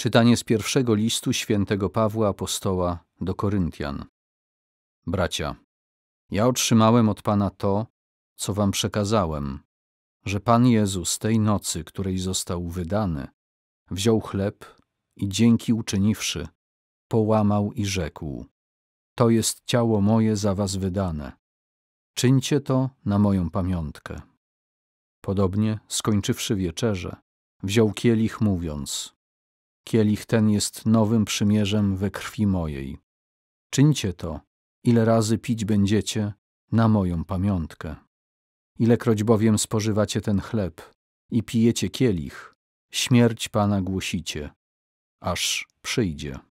Czytanie z pierwszego listu świętego Pawła Apostoła do Koryntian. Bracia, ja otrzymałem od Pana to, co wam przekazałem, że Pan Jezus tej nocy, której został wydany, wziął chleb i dzięki uczyniwszy, połamał i rzekł: To jest ciało moje za was wydane. Czyńcie to na moją pamiątkę. Podobnie, skończywszy wieczerze, wziął kielich, mówiąc: Kielich ten jest nowym przymierzem we krwi mojej. Czyńcie to, ile razy pić będziecie, na moją pamiątkę. Ilekroć bowiem spożywacie ten chleb i pijecie kielich, śmierć Pana głosicie, aż przyjdzie.